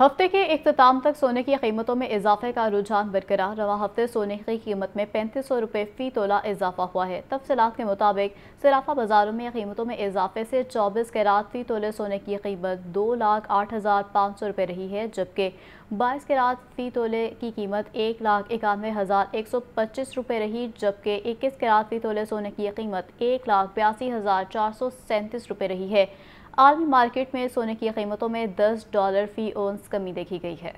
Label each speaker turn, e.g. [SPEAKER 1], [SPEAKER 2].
[SPEAKER 1] हफ्ते के अख्ताम तक सोने की कीमतों में इजाफे का रुझान बरकरार रवा हफ्ते सोने की कीमत में पैंतीस सौ रुपये फ़ी तोला इजाफा हुआ है तफसलात के मुताबिक सराफा बाजारों में कीमतों में इजाफे से चौबीस कैरात फ़ी तोले सोने की कीमत दो लाख आठ हज़ार पाँच सौ रुपये रही है जबकि बाईस कैरात फ़ी तोले की कीमत एक लाख इक्यानवे हज़ार एक सौ पच्चीस रुपये रही जबकि इक्कीस कैरात फ़ी तोले सोने की कीमत एक लाख बयासी हज़ार चार सौ सैंतीस रुपये रही है आलमी मार्केट में सोने की कीमतों में 10 डॉलर फ़ी ओंस कमी देखी गई है